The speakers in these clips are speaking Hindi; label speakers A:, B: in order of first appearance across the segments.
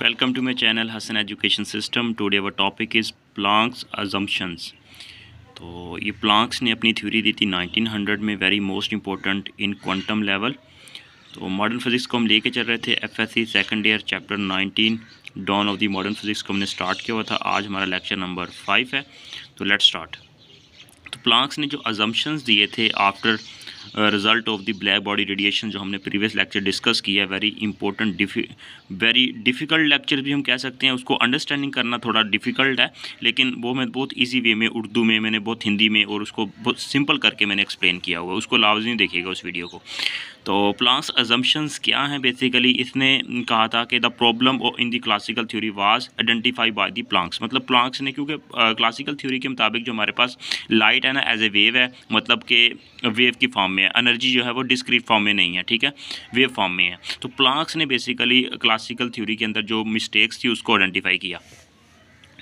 A: welcome to my channel Hasan education system today our topic is Planck's assumptions तो ये प्लांक्स ने अपनी थ्योरी दी थी 1900 में very most important in quantum level तो मॉडर्न फिज़िक्स को हम लेके चल रहे थे F S C second year chapter 19 dawn of the modern physics को हमने स्टार्ट किया हुआ था आज हमारा लेक्चर नंबर फाइव है तो लेट स्टार्ट तो प्लांक्स ने जो अजम्पन्स दिए थे after result of the black body radiation जो हमने प्रीवियस लेक्चर डिस्कस किया है very important very difficult lecture भी हम कह सकते हैं उसको अंडरस्टैंडिंग करना थोड़ा डिफ़िकल्ट है लेकिन वो मैं बहुत ईजी वे में उर्दू में मैंने बहुत हिंदी में और उसको बहुत सिंपल करके मैंने एक्सप्लेन किया हुआ उसको लावज नहीं देखिएगा उस वीडियो को तो प्लान्स अजम्पन्स क्या हैं बेसिकली इसने कहा था कि the problem in the classical theory was identify by the Planck's मतलब प्लांक्स ने क्योंकि क्लासिकल थ्योरी के मुताबिक जो हमारे पास लाइट है ना एज ए वेव है मतलब कि वेव की फॉर्म में है एनर्जी जो है वो डिस्क्रीट फॉर्म में नहीं है ठीक है वेव फॉर्म में है तो प्लांक्स ने बेसिकली क्लासिकल थ्योरी के अंदर जो मिस्टेक्स थी उसको आइडेंटिफाई किया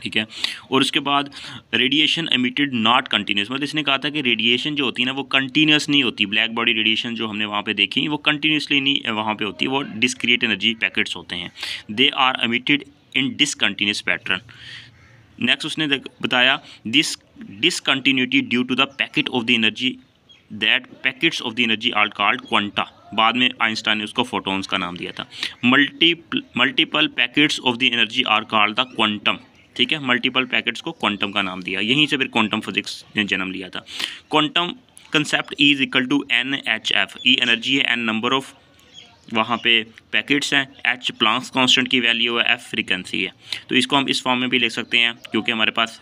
A: ठीक है और उसके बाद रेडिएशन एमिटेड नॉट कंटिन्यूस मतलब इसने कहा था कि रेडिएशन जो होती है ना वो कंटिन्यूस नहीं होती ब्लैक बॉडी रेडिएशन जो हमने वहाँ पे देखी वो कंटिन्यूसली नहीं वहाँ पे होती वो डिस्क्रिएट एनर्जी पैकेट्स होते हैं they are emitted in discontinuous pattern next उसने बताया this discontinuity due to the packet of the energy that packets of the energy are called quanta बाद में आइंस्टाइन ने उसको फोटोन्स का नाम दिया था multi multiple packets of the energy are called the quantum ठीक है मल्टीपल पैकेट्स को क्वांटम का नाम दिया यहीं से फिर क्वांटम फिजिक्स ने जन्म लिया था quantum concept is equal to N H F E energy है एन नंबर ऑफ वहाँ पे पैकेट्स हैं एच प्लांक्स कॉन्स्टेंट की वैल्यू है एफ फ्रिक्वेंसी है तो इसको हम इस फॉर्म में भी ले सकते हैं क्योंकि हमारे पास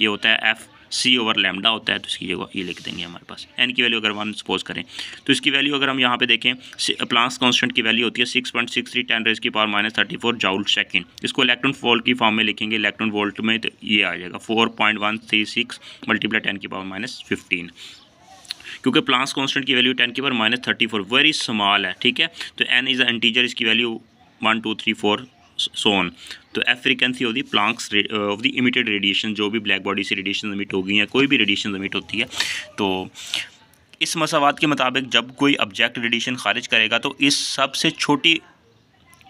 A: ये होता है एफ़ सी ओवर लेमडा होता है तो इसकी जगह ये लिख देंगे हमारे पास एन की वैल्यू अगर वन सपोज करें तो इसकी वैल्यू अगर हम यहाँ पे देखें प्लांस कॉन्स्टेंट की वैल्यू होती है six point six three ten raise की power minus thirty four joule second इसको इलेक्ट्रॉन वोल्ट की फॉर्म में लिखेंगे इलेक्ट्रॉन वोल्ट में तो ये आ जाएगा four point one three six multiply ten की पावर माइनस फिफ्टीन क्योंकि प्लांस कॉन्स्टेंट की वैल्यू टेन की power minus thirty four very small है ठीक है तो एन इज़ एंटीजर इसकी value one two three four so on तो F frequency of the Planck's of the emitted radiation जो भी ब्लैक बॉडी से रेडिएशन इमिट होगी या कोई भी रेडिएशन इमिट होती है तो इस मसावत के मुताबिक जब कोई ऑब्जेक्ट रेडिएशन खारिज करेगा तो इस सबसे छोटी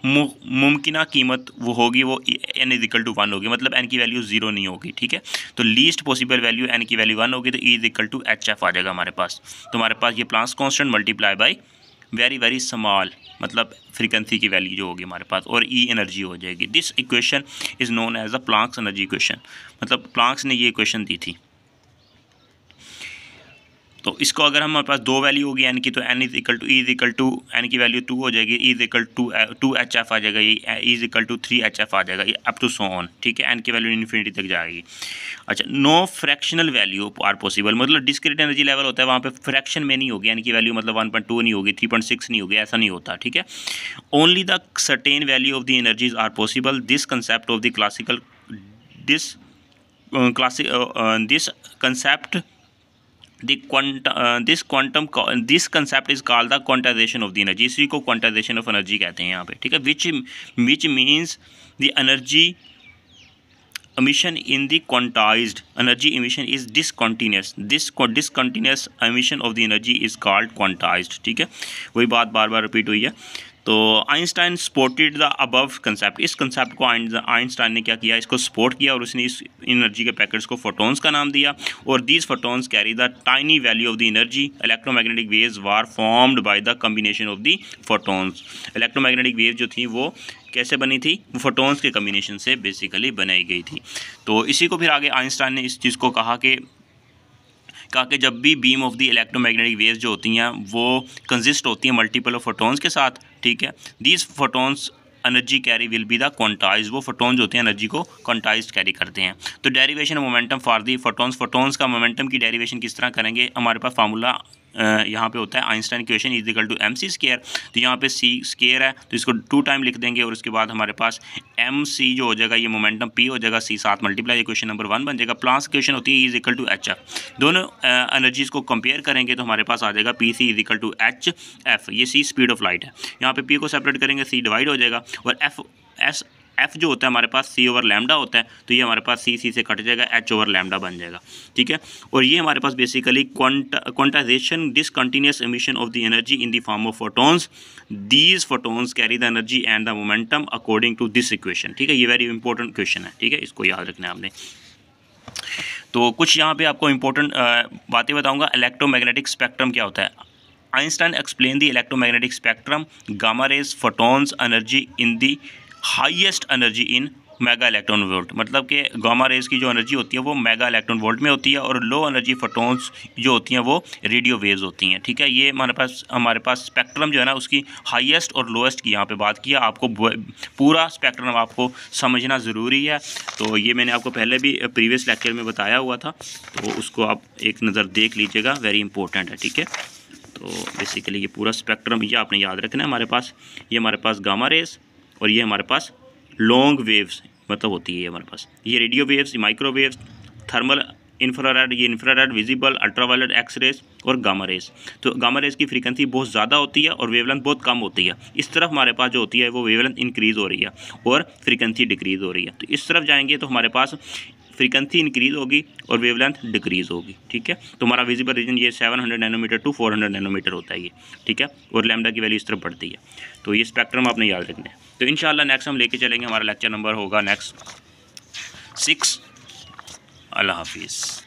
A: मुमकिन कीमत वो होगी वो एन इजिकल टू वन होगी मतलब एन की वैल्यू ज़ीरो नहीं होगी ठीक है तो लीस्ट पॉसिबल वैल्यू एन की वैल्यू वन होगी तो E equal to H F आ जाएगा हमारे पास तो हमारे पास ये Planck's constant multiply by very very small मतलब फ्रीक्वेंसी की वैल्यू जो होगी हमारे पास और ई e एनर्जी हो जाएगी this equation is known as a Planck's energy equation मतलब प्लांक्स ने ये इक्वेशन दी थी तो इसको अगर हमारे पास दो वैल्यू होगी एन की तो N is equal to is equal to N की वैल्यू टू हो जाएगी is equal to two H F आ जाएगा ये is equal to three H F आ जाएगा ये अप टू सो ऑन ठीक है एन की वैल्यू इन्फिनिटी तक जाएगी अच्छा no fractional value are possible मतलब डिस्क्रिट एनर्जी लेवल होता है वहाँ पर फ्रैक्शन में नहीं होगी एन की वैल्यू मतलब वन पॉइंट टू नहीं होगी थ्री पॉइंट सिक्स नहीं होगी ऐसा नहीं होता ठीक है only the certain value of the energies are possible this concept of the classical this classic this concept the quant this quantum this concept is called the quantization of the energy इसी को क्वांटाइजेशन ऑफ एनर्जी कहते हैं यहाँ पे ठीक है which which means the energy emission in the quantize energy emission is discontinuous this discontinuous emission of the energy is called quantize ठीक है वही बात बार बार रिपीट हुई है तो Einstein supported the above concept इस कंसेप्ट को आइंस्टाइन ने क्या किया इसको सपोर्ट किया और उसने इस एनर्जी के पैकेट्स को फोटोन्स का नाम दिया और these photons carry the tiny value of the energy electromagnetic waves were formed by the combination of the photons electromagnetic wave जो थी वो कैसे बनी थी वो फोटोन्स के कम्बिनेशन से बेसिकली बनाई गई थी तो इसी को फिर आगे आइंस्टाइन ने इस चीज़ को कहा कि कहा कि जब भी beam of the electromagnetic waves जो होती हैं वो कंजिस्ट होती हैं मल्टीपल ऑफ फोटोन्स के साथ ठीक है these photons energy carry will be the quantize वो फोटोन्स होते हैं एनर्जी को क्वांटाइज कैरी करते हैं तो derivation momentum for the photons photons का मोमेंटम की डेरिवेशन किस तरह करेंगे हमारे पास फार्मूला यहाँ पे होता है Einstein equation is equal to M C square तो यहाँ पे सी स्केयर है तो इसको टू टाइम लिख देंगे और उसके बाद हमारे पास एम सी जो हो जाएगा ये मोमेंटम पी हो जाएगा सी साथ मल्टीप्लाई इक्वेशन नंबर वन बन जाएगा प्लांस इक्वेशन होती है is equal to H F दोनों एनर्जीज़ को कंपेयर करेंगे तो हमारे पास आ जाएगा P C is equal to H F ये सी स्पीड ऑफ लाइट है यहाँ पे पी को सेपरेट करेंगे सी डिवाइड हो जाएगा और एफ एस एफ जो होता है हमारे पास सी ओवर लैमडा होता है तो ये हमारे पास सी सी से कट जाएगा एच ओवर लैमडा बन जाएगा ठीक है और ये हमारे पास basically quantization discontinuous emission of the energy in the form of photons these photons carry the energy and the momentum according to this equation ठीक है ये वेरी इंपॉर्टेंट क्वेश्चन है ठीक है इसको याद रखना है आपने तो कुछ यहाँ पे आपको इंपॉर्टेंट बातें बताऊंगा इलेक्ट्रोमैग्नेटिक स्पेक्ट्रम क्या होता है Einstein explain the electromagnetic spectrum gamma rays photons energy in the highest energy in mega electron volt मतलब कि गामा रेज की जो एनर्जी होती है वो मेगा इलेक्ट्रॉन वोल्ट में होती है और लो एनर्जी फोटोन्स जो होती हैं वो रेडियो वेव्स होती हैं ठीक है ये हमारे पास हमारे पास स्पेक्ट्रम जो है ना उसकी हाईएस्ट और लोएस्ट की यहाँ पे बात किया आपको पूरा स्पेक्ट्रम आपको समझना ज़रूरी है तो ये मैंने आपको पहले भी प्रीवियस लेक्चर में बताया हुआ था तो उसको आप एक नज़र देख लीजिएगा वेरी इंपॉर्टेंट है ठीक है तो बेसिकली ये पूरा स्पेक्ट्रम ये आपने याद रखना है हमारे पास ये हमारे पास गामा रेज़ और ये हमारे पास लॉन्ग वेव्स मतलब होती है ये हमारे पास ये radio waves waves thermal infrared ये infrared visible ultraviolet X rays और गामा रेस तो गामा रेस की फ्रीक्वेंसी बहुत ज़्यादा होती है और वेवलेंथ बहुत कम होती है इस तरफ हमारे पास जो होती है वो वेवलेंथ इंक्रीज़ हो रही है और फ्रीक्वेंसी डिक्रीज़ हो रही है तो इस तरफ जाएंगे तो हमारे पास फ्रीक्वेंसी इंक्रीज होगी और वेवलेंथ डिक्रीज होगी ठीक है तो हमारा विजिबल रीजन ये 700 नैनोमीटर टू 400 नैनोमीटर होता है ये ठीक है और लैमडा की वैल्यू इस तरफ बढ़ती है तो ये स्पेक्ट्रम आपने याद रखना है तो इन नेक्स्ट हम लेके चलेंगे हमारा लेक्चर नंबर होगा नेक्स्ट सिक्स अल्लाह हाफिज़